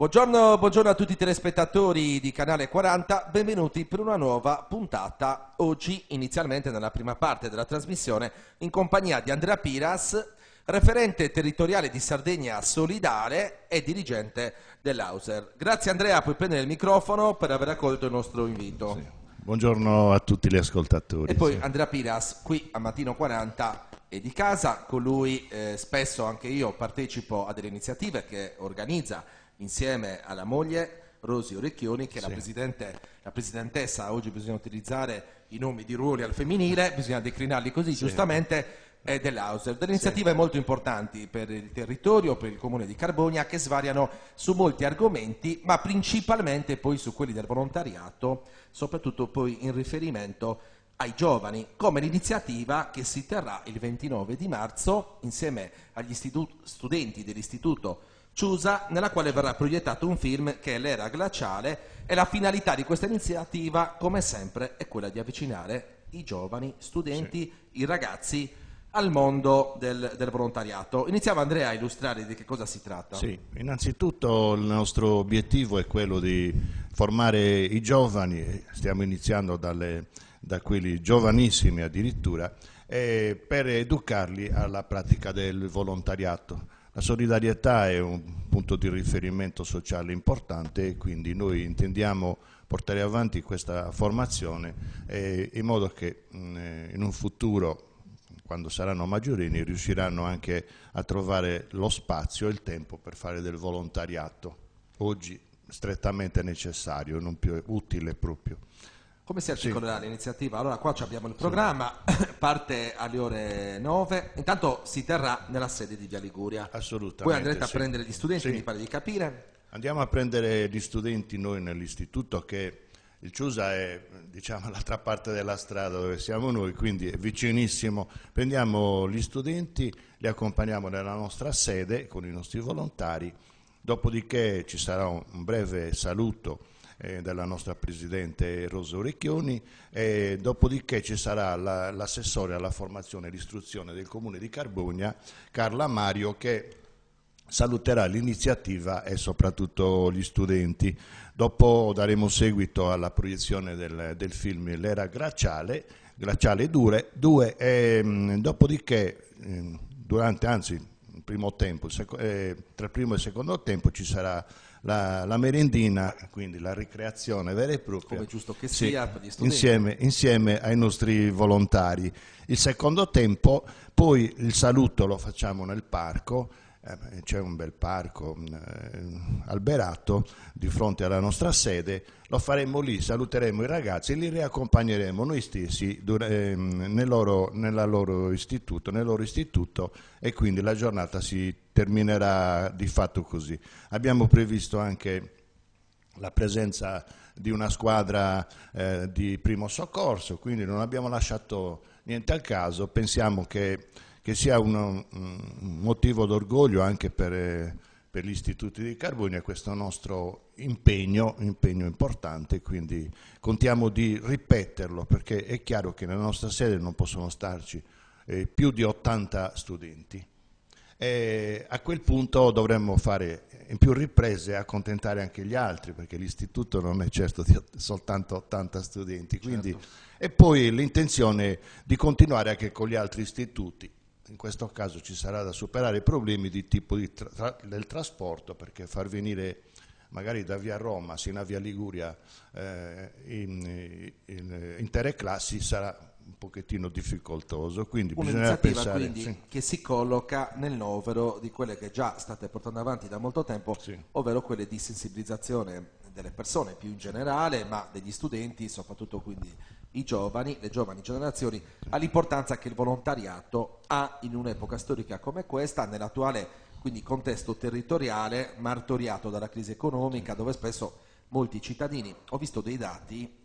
Buongiorno, buongiorno, a tutti i telespettatori di Canale 40, benvenuti per una nuova puntata. Oggi, inizialmente nella prima parte della trasmissione, in compagnia di Andrea Piras, referente territoriale di Sardegna Solidale e dirigente dell'Auser. Grazie Andrea, puoi prendere il microfono per aver accolto il nostro invito. Sì. Buongiorno a tutti gli ascoltatori. E poi sì. Andrea Piras, qui a Mattino 40 e di casa, con lui eh, spesso anche io partecipo a delle iniziative che organizza insieme alla moglie Rosi Orecchioni che è la, presidente, la presidentessa, oggi bisogna utilizzare i nomi di ruoli al femminile, bisogna declinarli così giustamente, è eh, dell'Auser. Delle iniziative molto importanti per il territorio, per il comune di Carbogna, che svariano su molti argomenti, ma principalmente poi su quelli del volontariato, soprattutto poi in riferimento ai giovani, come l'iniziativa che si terrà il 29 di marzo insieme agli studenti dell'Istituto Ciusa, nella quale verrà proiettato un film che è l'era glaciale e la finalità di questa iniziativa, come sempre, è quella di avvicinare i giovani studenti, sì. i ragazzi al mondo del, del, volontariato. Iniziamo Andrea a illustrare di che cosa si tratta. Sì, innanzitutto il nostro obiettivo è quello di formare i giovani, stiamo iniziando dalle, da quelli giovanissimi addirittura, eh, per educarli alla pratica del volontariato la solidarietà è un punto di riferimento sociale importante e quindi noi intendiamo portare avanti questa formazione eh, in modo che mh, mm, eh, in un futuro quando saranno maggiorini riusciranno anche a trovare lo spazio e il tempo per fare del volontariato oggi strettamente necessario, non più utile proprio. Come si articolerà sì. l'iniziativa? Allora qua abbiamo il programma, sì. parte alle ore 9, intanto si terrà nella sede di Via Liguria. Assolutamente. Voi andrete sì. a prendere gli studenti, mi pare di capire. Andiamo a prendere gli studenti noi nell'istituto che il Ciusa è diciamo, l'altra parte della strada dove siamo noi, quindi è vicinissimo. Prendiamo gli studenti, li accompagniamo nella nostra sede con i nostri volontari, dopodiché ci sarà un breve saluto eh, della nostra Presidente Rosa Orecchioni, e dopodiché ci sarà l'assessore la, alla formazione e all'istruzione del Comune di Carbogna, Carla Mario, che saluterà l'iniziativa e soprattutto gli studenti. Dopo daremo seguito alla proiezione del, del film L'era glaciale, glaciale 2, ehm, dopodiché, eh, durante, anzi primo tempo, eh, tra il primo e il secondo tempo ci sarà la, la, merendina, quindi la ricreazione vera e propria. Come giusto che sia, sì, insieme, insieme, ai nostri volontari. Il secondo tempo, poi il saluto lo facciamo nel parco eh, c'è un bel parco mm, eh, alberato di fronte alla nostra sede, lo faremo lì, saluteremo i ragazzi e li riaccompagneremo noi stessi eh, nel, loro, loro istituto, nel loro istituto e quindi la giornata si terminerà di fatto così. Abbiamo previsto anche la presenza di una squadra eh, di primo soccorso, quindi non abbiamo lasciato niente al caso, pensiamo che che sia un motivo d'orgoglio anche per, eh, per, gli istituti di Carboni e questo nostro impegno, impegno importante, quindi contiamo di ripeterlo perché è chiaro che nella nostra sede non possono starci eh, più di 80 studenti. E a quel punto dovremmo fare in più riprese accontentare anche gli altri perché l'istituto non è certo di soltanto 80 studenti quindi, certo. e poi l'intenzione di continuare anche con gli altri istituti in questo caso ci sarà da superare i problemi di tipo di tra del trasporto perché far venire magari da via Roma sino a via Liguria eh, in, in, intere classi sarà un pochettino difficoltoso. Quindi bisogna pensare, quindi sì. che si colloca nel novero di quelle che già state portando avanti da molto tempo, sì. ovvero quelle di sensibilizzazione delle persone più in generale, ma degli studenti soprattutto quindi i giovani, le giovani generazioni, all'importanza che il volontariato ha in un'epoca storica come questa, nell'attuale quindi contesto territoriale martoriato dalla crisi economica, dove spesso molti cittadini, ho visto dei dati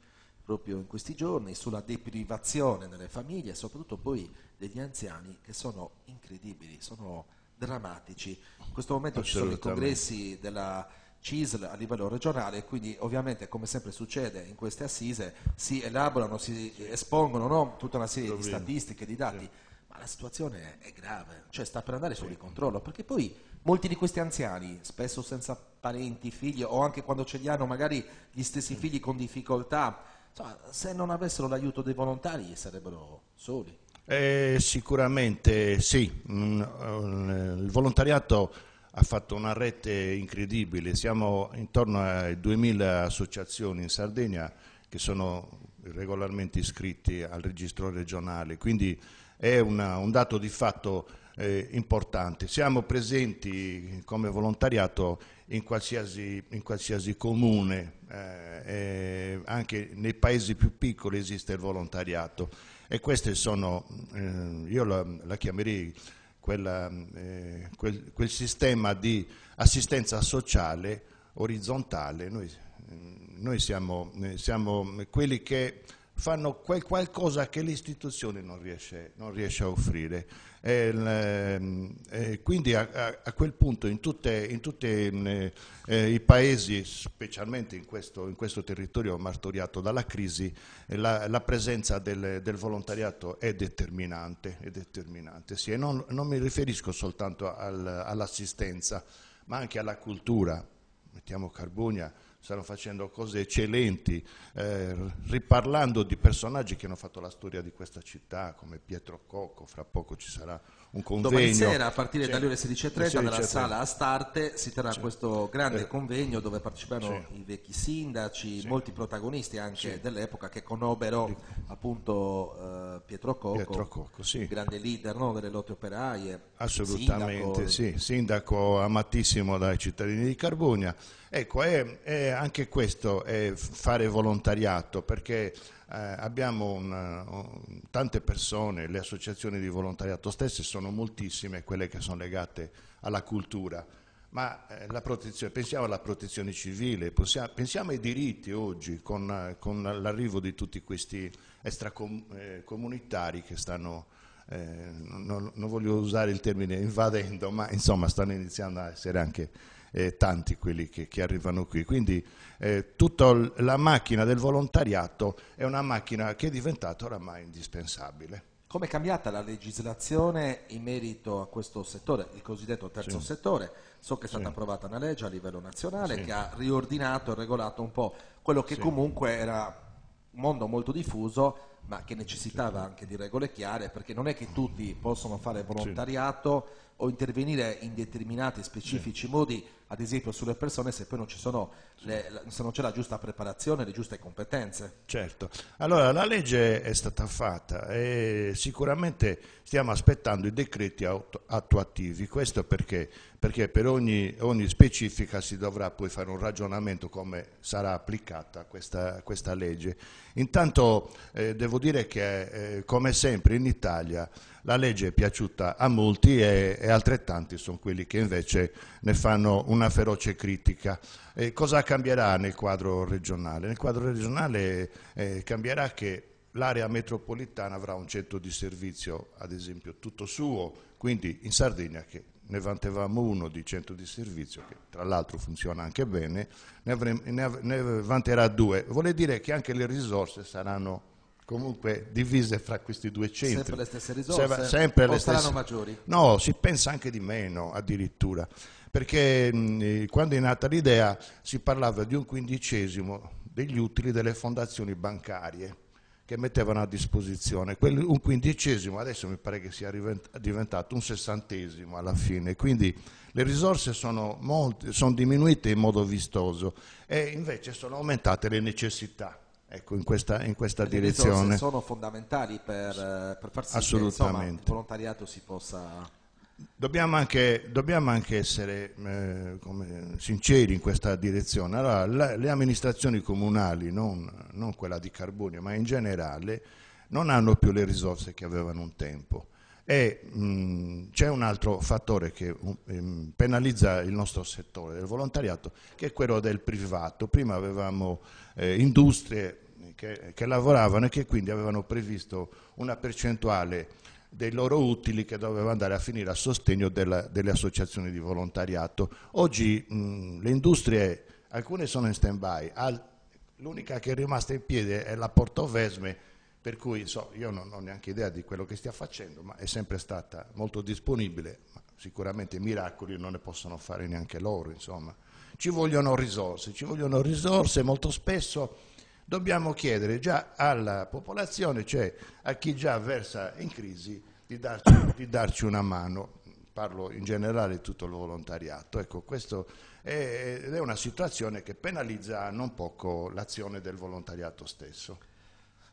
proprio in questi giorni sulla deprivazione nelle famiglie e soprattutto poi degli anziani che sono incredibili, sono drammatici. In questo momento ci sono i congressi della CISL a livello regionale quindi ovviamente come sempre succede in queste assise si elaborano, si espongono no? tutta una serie di statistiche, di dati, ma la situazione è grave, cioè sta per andare sì. fuori controllo perché poi molti di questi anziani, spesso senza parenti, figli o anche quando ce li hanno magari gli stessi mm. figli con difficoltà, insomma, se non avessero l'aiuto dei volontari sarebbero soli. Eh, sicuramente sì, mm, eh, il volontariato ha fatto una rete incredibile, siamo intorno a 2000 associazioni in Sardegna che sono regolarmente iscritti al registro regionale, quindi è una, un dato di fatto eh, importante. Siamo presenti come volontariato in qualsiasi, in qualsiasi comune, eh, anche nei paesi più piccoli esiste il volontariato e queste sono, eh, io la, la chiamerei quella, mm, eh, quel, quel, sistema di assistenza sociale orizzontale, noi, mm, noi siamo, eh, siamo, quelli che fanno quel qualcosa che l'istituzione non, non riesce, a offrire. E, ehm, e quindi a, a, quel punto in tutti mm, eh, eh, i paesi, specialmente in questo, in questo, territorio martoriato dalla crisi, eh, la, la presenza del, del, volontariato è determinante. È determinante sì, non, non, mi riferisco soltanto al, all'assistenza, ma anche alla cultura, mettiamo Carbugna, stanno facendo cose eccellenti, eh, riparlando di personaggi che hanno fatto la storia di questa città, come Pietro Cocco, fra poco ci sarà un convegno. Domani sera a partire dalle ore 16.30 nella sala Astarte si terrà questo grande eh. convegno dove partecipano i vecchi sindaci, molti protagonisti anche dell'epoca che conobbero appunto eh, Pietro Cocco, Pietro Cocco sì. grande leader no, delle lotte operaie. Assolutamente, sindaco, sì, sindaco amatissimo dai cittadini di Carbugna. Ecco, è, è anche questo è fare volontariato, perché eh, abbiamo una, eh, tante persone, le associazioni di volontariato stesse sono moltissime quelle che sono legate alla cultura, ma eh, pensiamo alla protezione civile, possiamo, pensiamo ai diritti oggi con, con l'arrivo di tutti questi extracomunitari eh, che stanno eh, non, non, voglio usare il termine invadendo, ma insomma stanno iniziando a essere anche eh, tanti quelli che, che, arrivano qui. Quindi eh, tutta la macchina del volontariato è una macchina che è diventata oramai indispensabile. Come è cambiata la legislazione in merito a questo settore, il cosiddetto terzo sì. settore? So che è stata sì. approvata una legge a livello nazionale sì. che ha riordinato e regolato un po' quello che comunque era un mondo molto diffuso ma che necessitava certo. anche di regole chiare perché non è che tutti possono fare volontariato o intervenire in determinati specifici modi ad esempio sulle persone se poi non, ci le, se non c'è la giusta preparazione, le giuste competenze. Certo, allora la legge è stata fatta e sicuramente stiamo aspettando i decreti attuativi, questo perché? perché per ogni, ogni, specifica si dovrà poi fare un ragionamento come sarà applicata questa, questa legge. Intanto eh, devo dire che eh, come sempre in Italia la legge è piaciuta a molti e, e altrettanti sono quelli che invece ne fanno un una feroce critica. Eh, cosa cambierà nel quadro regionale? Nel quadro regionale eh, cambierà che l'area metropolitana avrà un centro di servizio, ad esempio, tutto suo, quindi in Sardegna che ne vantevamo uno di centro di servizio che tra l'altro funziona anche bene, ne, avremo, ne, ne vanterà due. Vuol dire che anche le risorse saranno comunque divise fra questi due centri. Sempre le stesse risorse? Sempre, sempre o le saranno maggiori? No, si pensa anche di meno addirittura perché eh, quando è nata l'idea si parlava di un quindicesimo degli utili delle fondazioni bancarie che mettevano a disposizione Quelli, un quindicesimo, adesso mi pare che sia diventato un sessantesimo alla fine, quindi le risorse sono, molte, sono diminuite in modo vistoso e invece sono aumentate le necessità. Ecco, in questa, in questa le direzione. sono fondamentali per, eh, per far sì che insomma, il volontariato si possa Dobbiamo anche, dobbiamo anche essere eh, come, sinceri in questa direzione. Allora, la, le amministrazioni comunali, non, non, quella di Carbonio, ma in generale, non hanno più le risorse che avevano un tempo. E c'è un altro fattore che mh, um, ehm, penalizza il nostro settore del volontariato, che è quello del privato. Prima avevamo eh, industrie che, che lavoravano e che quindi avevano previsto una percentuale dei loro utili che doveva andare a finire a sostegno della, delle associazioni di volontariato. Oggi mh, le industrie, alcune sono in stand-by, l'unica che è rimasta in piedi è la Portovesme, per cui so, io non ho neanche idea di quello che stia facendo, ma è sempre stata molto disponibile, sicuramente miracoli non ne possono fare neanche loro, insomma. Ci vogliono risorse, ci vogliono risorse molto spesso dobbiamo chiedere già alla popolazione, cioè a chi già versa in crisi, di darci, di darci una mano. Parlo in generale di tutto il volontariato. Ecco, questa è, è una situazione che penalizza non poco l'azione del volontariato stesso.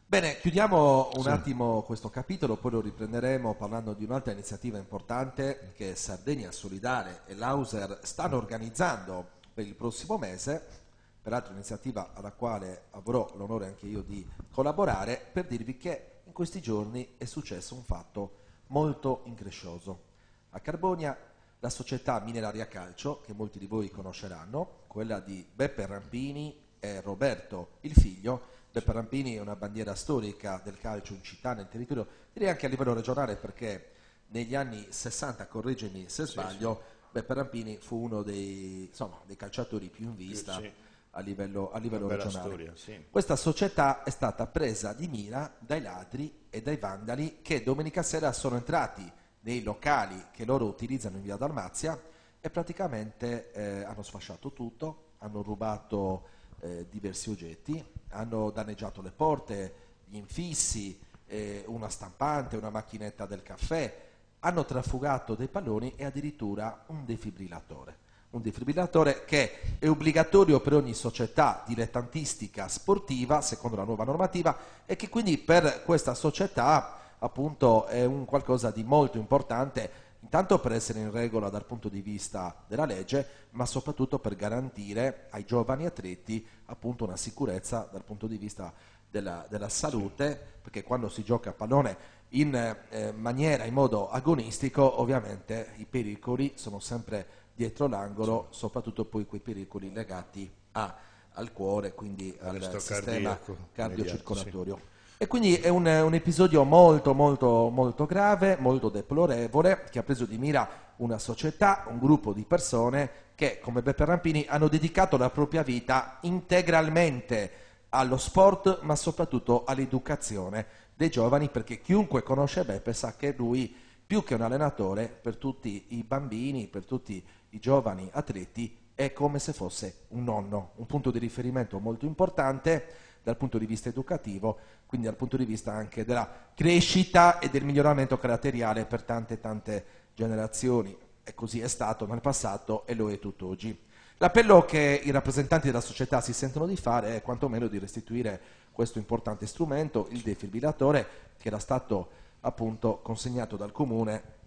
Bene, chiudiamo un sì. attimo questo capitolo, poi lo riprenderemo parlando di un'altra iniziativa importante che Sardegna Solidale e l'Auser stanno organizzando per il prossimo mese peraltro un'iniziativa alla quale avrò l'onore anche io di collaborare, per dirvi che in questi giorni è successo un fatto molto increscioso. A Carbonia la società Mineraria Calcio, che molti di voi conosceranno, quella di Beppe Rampini e Roberto il figlio, Beppe Rampini è una bandiera storica del calcio in città, nel territorio, direi anche a livello regionale perché negli anni 60, correggimi se sbaglio, sì, sì. Beppe Rampini fu uno dei, insomma, dei calciatori più in vista. Sì, a livello, a livello regionale. Storia, sì. Questa società è stata presa di mira dai ladri e dai vandali che domenica sera sono entrati nei locali che loro utilizzano in via Dalmazia e praticamente eh, hanno sfasciato tutto, hanno rubato eh, diversi oggetti, hanno danneggiato le porte, gli infissi, eh, una stampante, una macchinetta del caffè, hanno trafugato dei palloni e addirittura un defibrillatore un defibrillatore che è obbligatorio per ogni società dilettantistica sportiva secondo la nuova normativa e che quindi per questa società appunto è un qualcosa di molto importante intanto per essere in regola dal punto di vista della legge, ma soprattutto per garantire ai giovani atleti appunto una sicurezza dal punto di vista della, della salute, perché quando si gioca a pallone in eh, maniera, in modo agonistico, ovviamente i pericoli sono sempre dietro l'angolo, soprattutto poi quei pericoli legati a, al cuore, quindi al sistema cardiocircolatorio. Sì. E quindi è un, un, episodio molto, molto, molto grave, molto deplorevole, che ha preso di mira una società, un gruppo di persone che, come Beppe Rampini, hanno dedicato la propria vita integralmente allo sport, ma soprattutto all'educazione dei giovani, perché chiunque conosce Beppe sa che lui, più che un allenatore, per tutti i bambini, per tutti i i giovani atleti è come se fosse un nonno, un punto di riferimento molto importante dal punto di vista educativo, quindi dal punto di vista anche della crescita e del miglioramento caratteriale per tante tante generazioni. E così è stato nel passato e lo è tutt'oggi. L'appello che i rappresentanti della società si sentono di fare è quantomeno di restituire questo importante strumento, il defibrillatore, che era stato appunto consegnato dal comune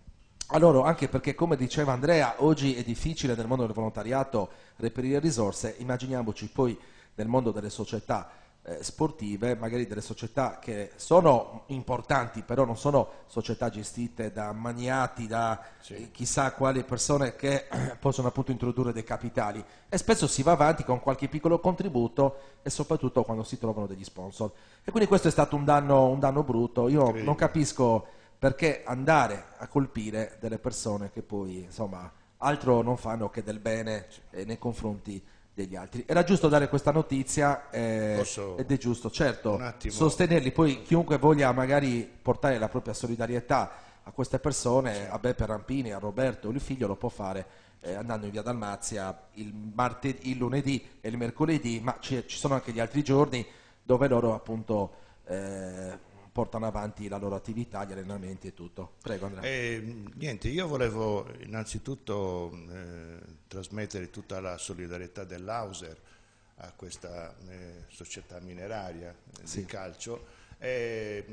a anche perché come diceva Andrea oggi è difficile nel mondo del volontariato reperire risorse immaginiamoci poi nel mondo delle società eh, sportive magari delle società che sono importanti però non sono società gestite da magnati da sì. Eh, chissà quali persone che eh, possono appunto introdurre dei capitali e spesso si va avanti con qualche piccolo contributo e soprattutto quando si trovano degli sponsor e quindi questo è stato un danno, un danno brutto io non capisco perché andare a colpire delle persone che poi insomma altro non fanno che del bene eh, nei confronti degli altri. Era giusto dare questa notizia eh, ed è giusto, certo, sostenerli. Poi chiunque voglia magari portare la propria solidarietà a queste persone, a Beppe Rampini, a Roberto, il figlio lo può fare eh, andando in via Dalmazia il, martedì, il lunedì e il mercoledì, ma ci, ci sono anche gli altri giorni dove loro appunto... Eh, portano avanti la loro attività, gli allenamenti e tutto. Prego Andrea. Eh, niente, io volevo innanzitutto eh, trasmettere tutta la solidarietà dell'Auser a questa eh, società mineraria eh, sì. di calcio. Cioè,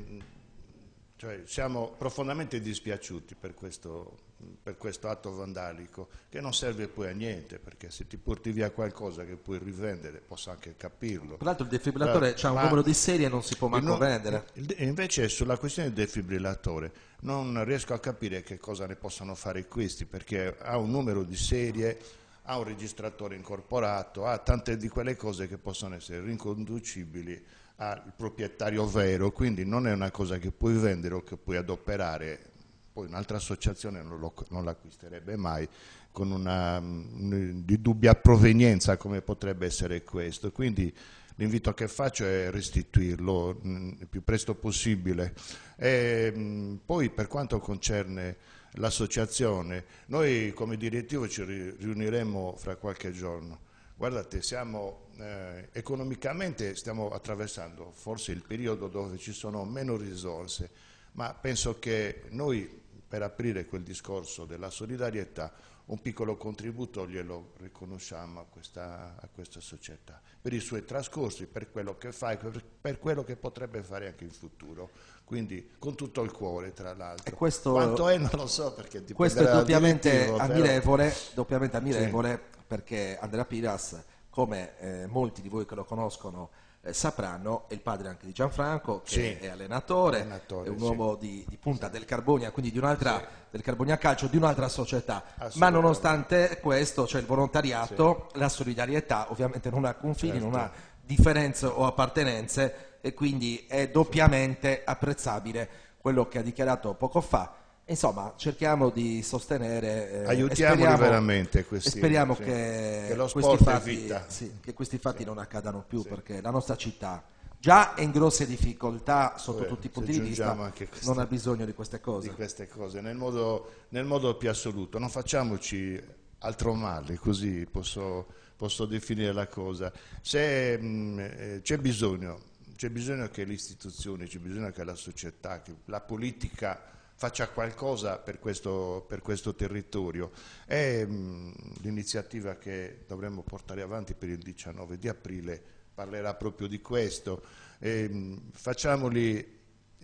siamo profondamente dispiaciuti per questo per questo atto vandalico che non serve poi a niente perché se ti porti via qualcosa che puoi rivendere posso anche capirlo tra l'altro il defibrillatore ha un numero di serie e non si può manco non, vendere invece sulla questione del defibrillatore non riesco a capire che cosa ne possono fare questi perché ha un numero di serie ha un registratore incorporato ha tante di quelle cose che possono essere riconducibili al proprietario vero quindi non è una cosa che puoi vendere o che puoi adoperare poi un'altra associazione non, lo, non l'acquisterebbe mai, con una mm, di dubbia provenienza come potrebbe essere questo. Quindi l'invito che faccio è restituirlo mm, il più presto possibile. E, mm, poi per quanto concerne l'associazione, noi come direttivo ci riuniremo fra qualche giorno. Guardate, siamo, eh, economicamente stiamo attraversando forse il periodo dove ci sono meno risorse, ma penso che noi per aprire quel discorso della solidarietà, un piccolo contributo glielo riconosciamo a questa, a questa società, per i suoi trascorsi, per quello che fa e per, quello che potrebbe fare anche in futuro quindi con tutto il cuore tra l'altro quanto è non lo so perché questo è doppiamente ammirevole, doppiamente ammirevole sì. perché Andrea Piras come eh, molti di voi che lo conoscono eh, sapranno, è il padre anche di Gianfranco, che sì. è allenatore, allenatore, è un uomo di, di, punta del Carbonia, quindi di un'altra, sì. del Carbonia Calcio, di un'altra società. Ma nonostante questo c'è cioè il volontariato, la solidarietà, ovviamente non ha confini, certo. non ha certo. differenze o appartenenze e quindi è doppiamente apprezzabile quello che ha dichiarato poco fa Insomma, cerchiamo di sostenere. Eh, Aiutiamoli speriamo, veramente. Questi, speriamo sì, che, che, questi fatti, sì, che, questi fatti, sì. non accadano più perché la nostra città già è in grosse difficoltà sotto Vabbè, tutti i punti di vista, queste, non ha bisogno di queste cose. Di queste cose nel, modo, nel modo, più assoluto. Non facciamoci altro male, così posso, posso definire la cosa. Se mh, mm, eh, c'è bisogno, c'è bisogno che le istituzioni, c'è bisogno che la società, che la politica faccia qualcosa per questo, per questo territorio. È mm, l'iniziativa che dovremmo portare avanti per il 19 di aprile, parlerà proprio di questo. E, mm, facciamoli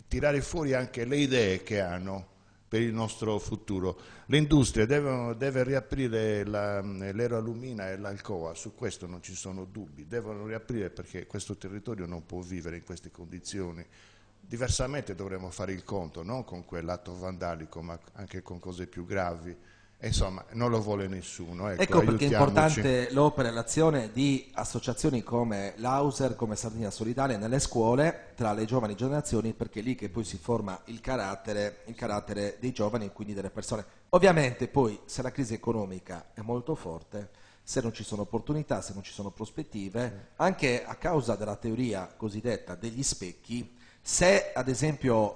tirare fuori anche le idee che hanno per il nostro futuro. Le industrie devono, deve riaprire mm, l'Eroalumina e l'Alcoa, su questo non ci sono dubbi, devono riaprire perché questo territorio non può vivere in queste condizioni. Diversamente dovremmo fare il conto, non con quell'atto vandalico, ma anche con cose più gravi. insomma, non lo vuole nessuno. Ecco, ecco perché è importante l'opera e l'azione di associazioni come l'Auser, come Sardegna Solidale, nelle scuole, tra le giovani generazioni, perché è lì che poi si forma il carattere, il carattere dei giovani e quindi delle persone. Ovviamente poi, se la crisi economica è molto forte, se non ci sono opportunità, se non ci sono prospettive, anche a causa della teoria cosiddetta degli specchi, se ad esempio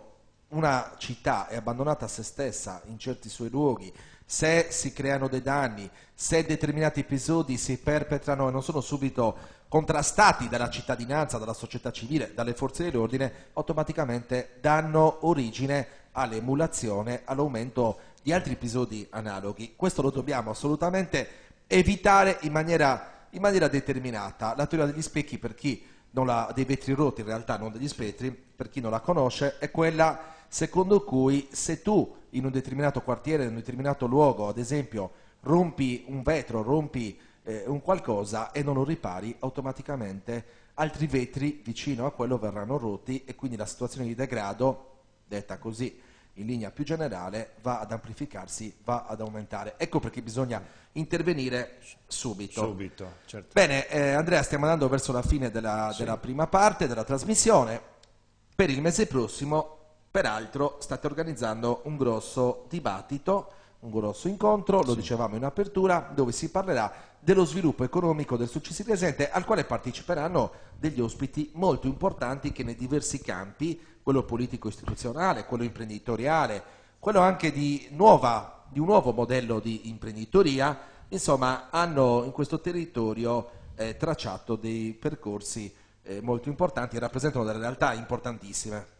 una città è abbandonata a se stessa in certi suoi luoghi, se si creano dei danni, se determinati episodi si perpetrano e non sono subito contrastati dalla cittadinanza, dalla società civile, dalle forze dell'ordine, automaticamente danno origine all'emulazione, all'aumento di altri episodi analoghi. Questo lo dobbiamo assolutamente evitare in maniera, in maniera determinata. La teoria degli specchi per chi la, dei vetri rotti, in realtà non degli spettri, per chi non la conosce, è quella secondo cui se tu in un determinato quartiere, in un determinato luogo, ad esempio, rompi un vetro, rompi eh, un qualcosa e non lo ripari, automaticamente altri vetri vicino a quello verranno rotti e quindi la situazione di degrado, detta così, in linea più generale va ad amplificarsi, va ad aumentare. Ecco perché bisogna intervenire subito. subito certo. Bene, eh, Andrea, stiamo andando verso la fine della, sì. della prima parte della trasmissione. Per il mese prossimo, peraltro, state organizzando un grosso dibattito un grosso incontro, lo sì. dicevamo in apertura, dove si parlerà dello sviluppo economico del successo presente, al quale parteciperanno degli ospiti molto importanti che nei diversi campi, quello politico-istituzionale, quello imprenditoriale, quello anche di, nuova, di, un nuovo modello di imprenditoria, insomma hanno in questo territorio eh, tracciato dei percorsi eh, molto importanti e rappresentano delle realtà importantissime.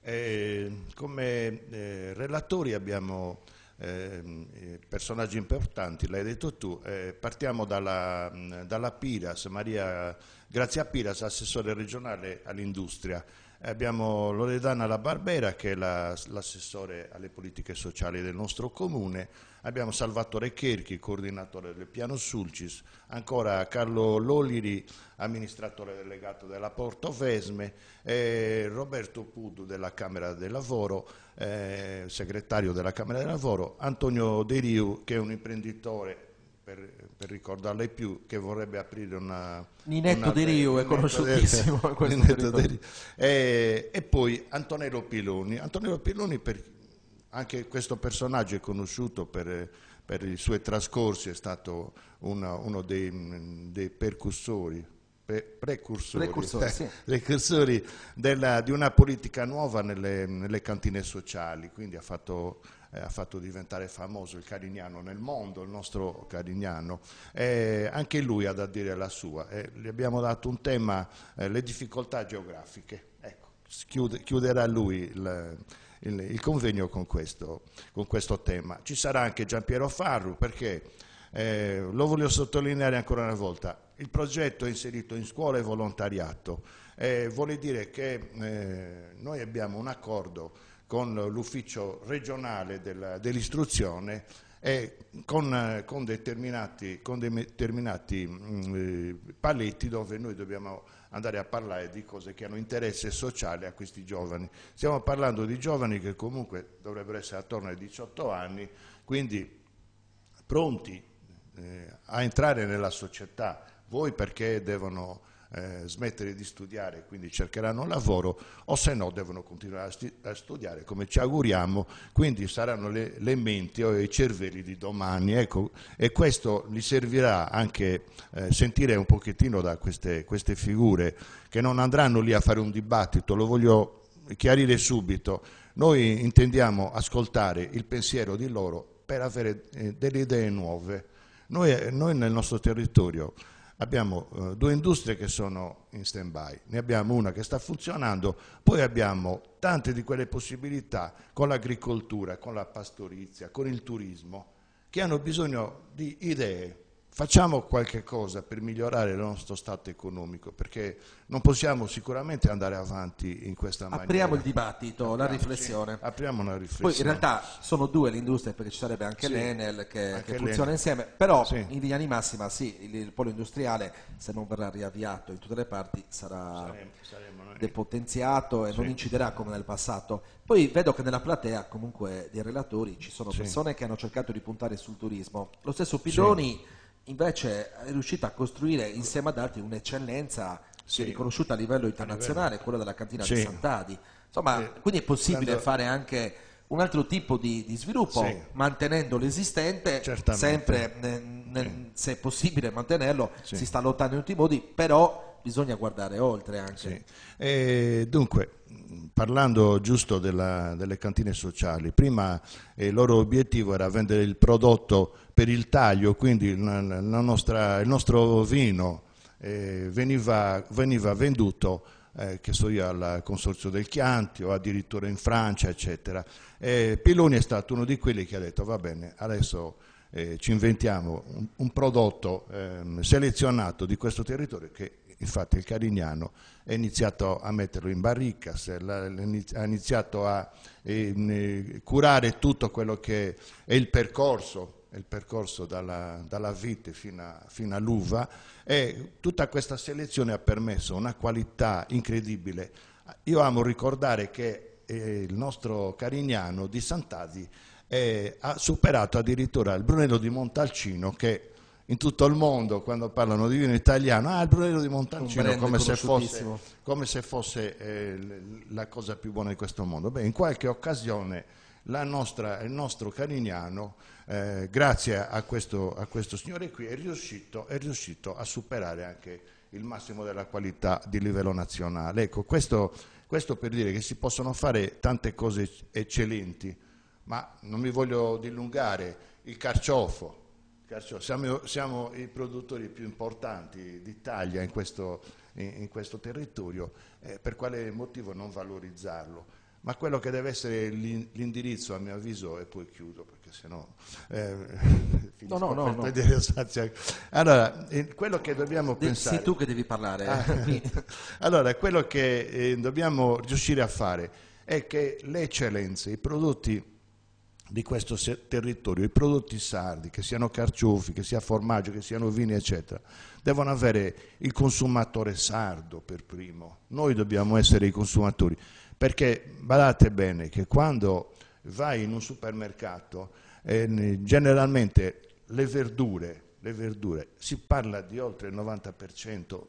Eh, come eh, relatori abbiamo Ehm, eh, personaggi importanti, l'hai detto tu, eh, partiamo dalla, dalla Piras, Maria Grazia Piras, assessore regionale all'industria. Abbiamo Loredana La Barbera che è l'assessore la, alle politiche sociali del nostro comune, abbiamo Salvatore Cherchi, coordinatore del piano Sulcis, ancora Carlo Loliri, amministratore delegato della Porto Vesme, e Roberto Pudu della Camera del Lavoro, eh, segretario della Camera del Lavoro, Antonio De Riu che è un imprenditore per, per ricordarla più, che vorrebbe aprire una... Ninetto una, De Rio è conosciutissimo. De, Ninetto De Rio. E, e, poi Antonello Piloni. Antonello Piloni, per, anche questo personaggio è conosciuto per, per i suoi trascorsi, è stato una, uno dei, dei percussori precursori, precursori, eh, sì. precursori della, di una politica nuova nelle, nelle, cantine sociali, quindi ha fatto eh, ha fatto diventare famoso il Carignano nel mondo, il nostro Carignano, eh, anche lui ha da dire la sua. Eh, gli abbiamo dato un tema, eh, le difficoltà geografiche. Ecco, chiude, chiuderà lui il, il, il convegno con questo, con questo, tema. Ci sarà anche Giampiero Farru perché eh, lo voglio sottolineare ancora una volta, il progetto è inserito in scuola e volontariato, eh, vuol dire che eh, noi abbiamo un accordo con l'ufficio regionale dell'istruzione e con, con, determinati, con determinati mh, mm, eh, paletti dove noi dobbiamo andare a parlare di cose che hanno interesse sociale a questi giovani. Stiamo parlando di giovani che comunque dovrebbero essere attorno ai 18 anni, quindi pronti eh, a entrare nella società, voi perché devono eh, smettere di studiare e quindi cercheranno lavoro o se no devono continuare a, a, studiare come ci auguriamo, quindi saranno le, le menti o i cervelli di domani ecco, e questo gli servirà anche eh, sentire un pochettino da queste, queste figure che non andranno lì a fare un dibattito, lo voglio chiarire subito, noi intendiamo ascoltare il pensiero di loro per avere eh, delle idee nuove. Noi, eh, noi nel nostro territorio abbiamo eh, due industrie che sono in stand by, ne abbiamo una che sta funzionando, poi abbiamo tante di quelle possibilità con l'agricoltura, con la pastorizia, con il turismo, che hanno bisogno di idee, Facciamo qualche cosa per migliorare il nostro stato economico, perché non possiamo sicuramente andare avanti in questa apriamo maniera. Apriamo il dibattito, apriamo, la riflessione. Sì, apriamo una riflessione. Poi in realtà sono due le industrie, perché ci sarebbe anche sì, l'Enel che, anche che funziona insieme, però sì. in linea di massima sì, il, il, polo industriale se non verrà riavviato in tutte le parti sarà saremo, saremo eh. depotenziato e non inciderà come nel passato. Poi vedo che nella platea comunque dei relatori ci sono persone che hanno cercato di puntare sul turismo. Lo stesso Pidoni invece è riuscita a costruire insieme ad altri un'eccellenza sì. riconosciuta a livello internazionale, a livello... quella della cantina sì. di Sant'Adi. Insomma, eh, quindi è possibile quando... fare anche un altro tipo di, di sviluppo, sì. mantenendo l'esistente, Certamente. sempre nel, nel, se è possibile mantenerlo, si sta lottando in tutti i modi, però bisogna guardare oltre anche. Sì. E eh, dunque, parlando giusto della, delle cantine sociali, prima eh, il loro obiettivo era vendere il prodotto per il taglio, quindi la, la nostra, il nostro vino eh, veniva, veniva venduto eh, che so io, al Consorzio del Chianti o addirittura in Francia, eccetera. E eh, Piloni è stato uno di quelli che ha detto va bene, adesso eh, ci inventiamo un, un prodotto ehm, selezionato di questo territorio che Infatti il Carignano ha iniziato a metterlo in barricca, ha iniziato a eh, eh, curare tutto quello che è il percorso il percorso dalla, dalla vite fino, fino all'uva e tutta questa selezione ha permesso una qualità incredibile. Io amo ricordare che eh, il nostro Carignano di Sant'Adi ha superato addirittura il Brunello di Montalcino che in tutto il mondo quando parlano di vino italiano, ah il Brunello di Montalcino come se, fosse, come se fosse eh, la cosa più buona di questo mondo. Beh, in qualche occasione nostra, il nostro Carignano, eh, grazie a questo, a questo, signore qui, è riuscito, è riuscito a superare anche il massimo della qualità di livello nazionale. Ecco, questo, questo per dire che si possono fare tante cose eccellenti, ma non mi voglio dilungare, il carciofo, Caccio, siamo, siamo, i produttori più importanti d'Italia in, in, in questo, territorio, eh, per quale motivo non valorizzarlo? Ma quello che deve essere l'indirizzo, a mio avviso, e poi chiudo perché sennò eh, no, no, no, no. Allora, quello che dobbiamo De, pensare... Sei tu che devi parlare. Eh. Ah. allora, quello che eh, dobbiamo riuscire a fare è che le eccellenze, i prodotti di questo territorio, i prodotti sardi, che siano carciofi, che sia formaggio, che siano vini, eccetera, devono avere il consumatore sardo per primo. Noi dobbiamo essere i consumatori, perché badate bene che quando vai in un supermercato, eh, generalmente le verdure, le verdure, si parla di oltre il 90%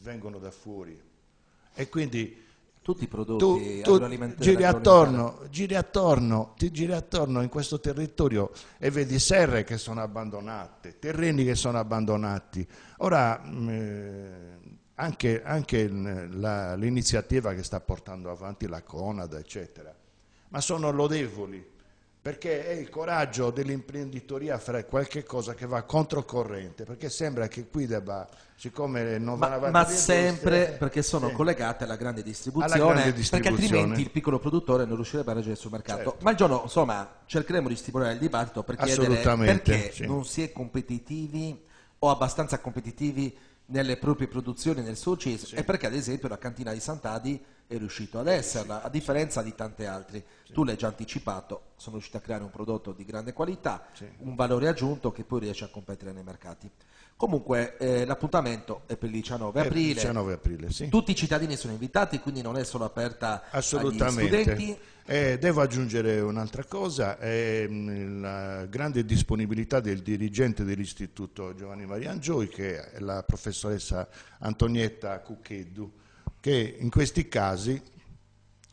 vengono da fuori e quindi tutti i prodotti tu, tu giri attorno, giri attorno, ti giri attorno in questo territorio e vedi serre che sono abbandonate, terreni che sono abbandonati. Ora, mm, eh, anche, anche l'iniziativa che sta portando avanti la Conad, eccetera, ma sono lodevoli perché è il coraggio dell'imprenditoria a fare qualche cosa che va controcorrente, perché sembra che qui debba, siccome non ma, va Ma sempre perché sono sì. collegate alla grande, alla grande, distribuzione, perché altrimenti il piccolo produttore non riuscirebbe a raggiungere sul mercato. Certo. Ma il giorno, insomma, cercheremo di stimolare il dibattito per chiedere perché sì. non si è competitivi o abbastanza competitivi nelle proprie produzioni nel suo CIS, sì. e perché ad esempio la cantina di Sant'Adi è riuscito ad esserla, a differenza di tanti altri. Sì. Tu l'hai già anticipato, sono riuscito a creare un prodotto di grande qualità, sì. un valore aggiunto che poi riesce a competere nei mercati. Comunque eh, l'appuntamento è per il 19 è aprile. 19 aprile sì. Tutti i cittadini sono invitati, quindi non è solo aperta agli studenti. Eh, devo aggiungere un'altra cosa, eh, la grande disponibilità del dirigente dell'istituto Giovanni Mariangioi che è la professoressa Antonietta Cuccheddu che in questi casi,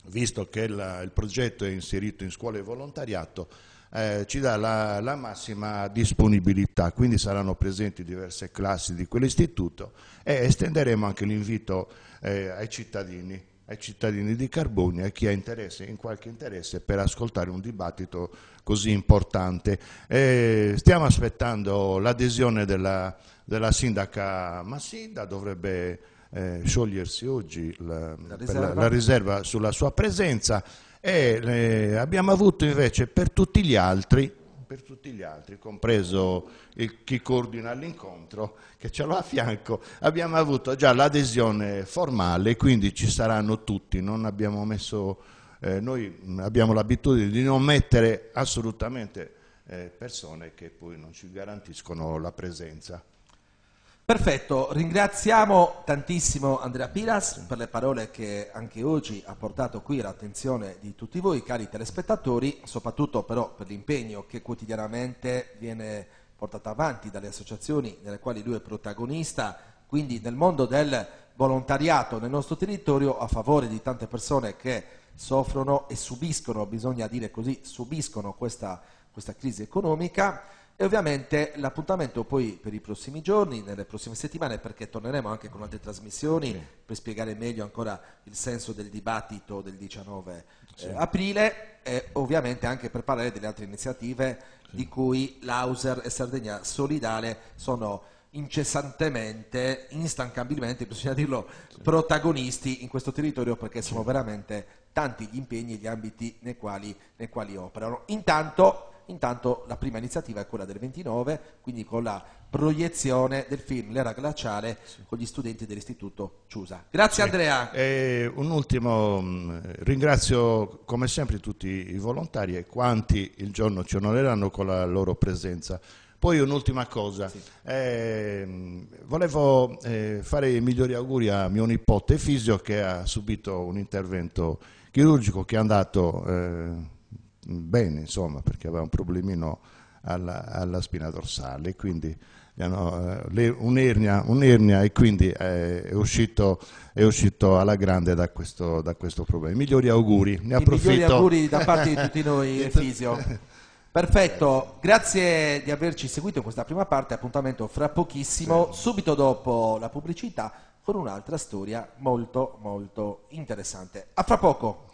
visto che il, il progetto è inserito in scuole e volontariato, eh, ci dà la, la, massima disponibilità, quindi saranno presenti diverse classi di quell'istituto e estenderemo anche l'invito eh, ai cittadini ai cittadini di Carboni, a chi ha interesse, in qualche interesse per ascoltare un dibattito così importante. E eh, stiamo aspettando l'adesione della, della sindaca Massidda, dovrebbe eh, sciogliersi oggi la, la, riserva. La, la, riserva. sulla sua presenza e eh, abbiamo avuto invece per tutti gli altri per tutti gli altri, compreso il, chi coordina l'incontro che ce l'ho a fianco, abbiamo avuto già l'adesione formale, quindi ci saranno tutti, non abbiamo messo, eh, noi abbiamo l'abitudine di non mettere assolutamente eh, persone che poi non ci garantiscono la presenza. Perfetto, ringraziamo tantissimo Andrea Piras per le parole che anche oggi ha portato qui all'attenzione di tutti voi, cari telespettatori, soprattutto però per l'impegno che quotidianamente viene portato avanti dalle associazioni nelle quali lui è protagonista, quindi nel mondo del volontariato nel nostro territorio a favore di tante persone che soffrono e subiscono, bisogna dire così, subiscono questa, questa crisi economica. E ovviamente l'appuntamento poi per i prossimi giorni, nelle prossime settimane, perché torneremo anche con altre trasmissioni sì. per spiegare meglio ancora il senso del dibattito del 19 sì. eh, aprile e ovviamente anche per parlare delle altre iniziative sì. di cui l'Auser e Sardegna Solidale sono incessantemente, instancabilmente, bisogna dirlo, protagonisti in questo territorio perché sono veramente tanti gli impegni e gli ambiti nei quali, nei quali operano. Intanto Intanto la prima iniziativa è quella del 29, quindi con la proiezione del film L'era glaciale sì. con gli studenti dell'Istituto Ciusa. Grazie sì. Andrea. E un ultimo, mm, ringrazio come sempre tutti i volontari e quanti il giorno ci onoreranno con la loro presenza. Poi un'ultima cosa, sì. eh, volevo eh, fare i migliori auguri a mio nipote Fisio che ha subito un intervento chirurgico che è andato... Eh, bene, insomma, perché aveva un problemino alla, alla spina dorsale, quindi hanno, eh, un'ernia, un'ernia, e quindi è, eh, è, uscito, è uscito, alla grande da questo, da questo problema. I migliori auguri, ne approfitto. I migliori auguri da parte di tutti noi, Fisio. Perfetto, grazie di averci seguito in questa prima parte, appuntamento fra pochissimo, sì. subito dopo la pubblicità con un'altra storia molto molto interessante. A fra poco!